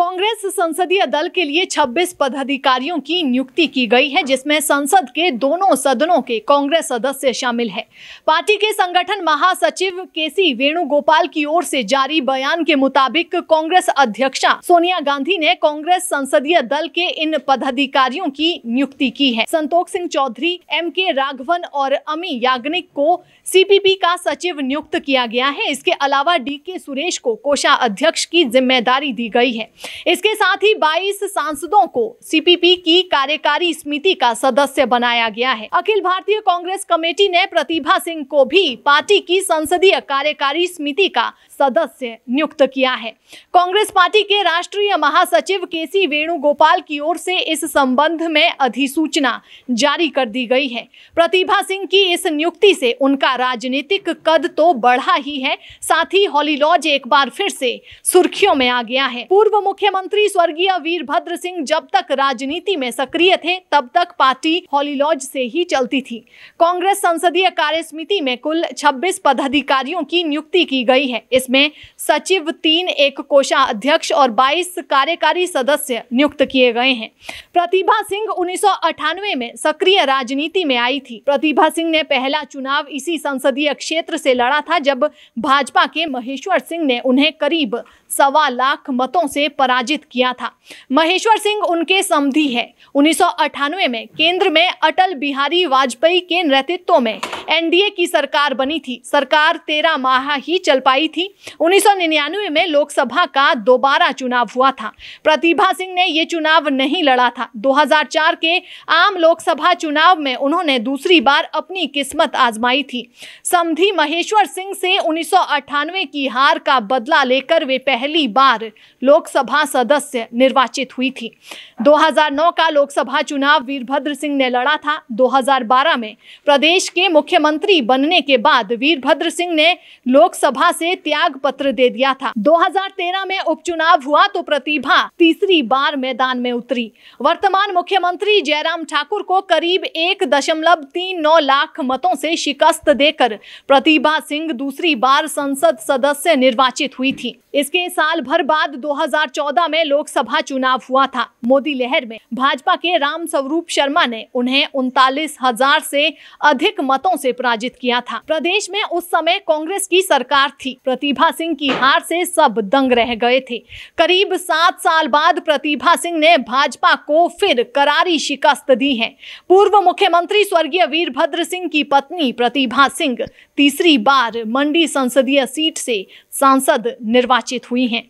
कांग्रेस संसदीय दल के लिए 26 पदाधिकारियों की नियुक्ति की गई है जिसमें संसद के दोनों सदनों के कांग्रेस सदस्य शामिल हैं। पार्टी के संगठन महासचिव के सी वेणुगोपाल की ओर से जारी बयान के मुताबिक कांग्रेस अध्यक्षा सोनिया गांधी ने कांग्रेस संसदीय दल के इन पदाधिकारियों की नियुक्ति की है संतोष सिंह चौधरी एम के राघवन और अमी याग्निक को सीपीपी का सचिव नियुक्त किया गया है इसके अलावा डी के सुरेश को कोषा अध्यक्ष की जिम्मेदारी दी गई है इसके साथ ही 22 सांसदों को सीपीपी की कार्यकारी समिति का सदस्य बनाया गया है अखिल भारतीय कांग्रेस कमेटी ने प्रतिभा सिंह को भी पार्टी की संसदीय कार्यकारी समिति का सदस्य नियुक्त किया है कांग्रेस पार्टी के राष्ट्रीय महासचिव के सी वेणुगोपाल की ओर से इस संबंध में अधिसूचना जारी कर दी गई है प्रतिभा सिंह की इस नियुक्ति से उनका राजनीतिक कद तो बढ़ा ही है साथ ही हॉली लॉज एक बार फिर से सुर्खियों में आ गया है पूर्व मुख्य मुख्यमंत्री स्वर्गीय वीरभद्र सिंह जब तक राजनीति में सक्रिय थे तब तक पार्टी हॉलीलॉज से ही चलती थी कांग्रेस संसदीय कार्य समिति में कुल 26 पदाधिकारियों की नियुक्ति की गई है इसमें सचिव तीन एक कोषा अध्यक्ष और 22 कार्यकारी सदस्य नियुक्त किए गए हैं प्रतिभा सिंह उन्नीस में सक्रिय राजनीति में आई थी प्रतिभा सिंह ने पहला चुनाव इसी संसदीय क्षेत्र से लड़ा था जब भाजपा के महेश्वर सिंह ने उन्हें करीब सवा लाख मतों से पराजित किया था महेश्वर सिंह उनके समधि है उन्नीस में केंद्र में अटल बिहारी वाजपेयी के नेतृत्व में एनडीए की सरकार बनी थी सरकार तेरह माह ही चल पाई थी 1999 में लोकसभा का दोबारा चुनाव हुआ था प्रतिभा सिंह ने ये चुनाव नहीं लड़ा था 2004 के आम लोकसभा चुनाव में उन्होंने दूसरी बार अपनी किस्मत आजमाई थी समधि महेश्वर सिंह से उन्नीस की हार का बदला लेकर वे पहली बार लोकसभा सदस्य निर्वाचित हुई थी 2009 का लोकसभा चुनाव वीरभद्र सिंह ने लड़ा था 2012 में प्रदेश के मुख्य मुख्यमंत्री बनने के बाद वीरभद्र सिंह ने लोकसभा से त्याग पत्र दे दिया था 2013 में उपचुनाव हुआ तो प्रतिभा तीसरी बार मैदान में उतरी वर्तमान मुख्यमंत्री जयराम ठाकुर को करीब एक दशमलव तीन नौ लाख मतों से शिकस्त देकर प्रतिभा सिंह दूसरी बार संसद सदस्य निर्वाचित हुई थी इसके साल भर बाद 2014 में लोकसभा चुनाव हुआ था मोदी लहर में भाजपा के राम स्वरूप शर्मा ने उन्हें उनतालीस हजार से अधिक मतों से से पराजित किया था प्रदेश में उस समय कांग्रेस की सरकार थी प्रतिभा सिंह की हार से सब दंग रह गए थे करीब सात साल बाद प्रतिभा सिंह ने भाजपा को फिर करारी शिकस्त दी है पूर्व मुख्यमंत्री स्वर्गीय वीरभद्र सिंह की पत्नी प्रतिभा सिंह तीसरी बार मंडी संसदीय सीट से सांसद निर्वाचित हुई हैं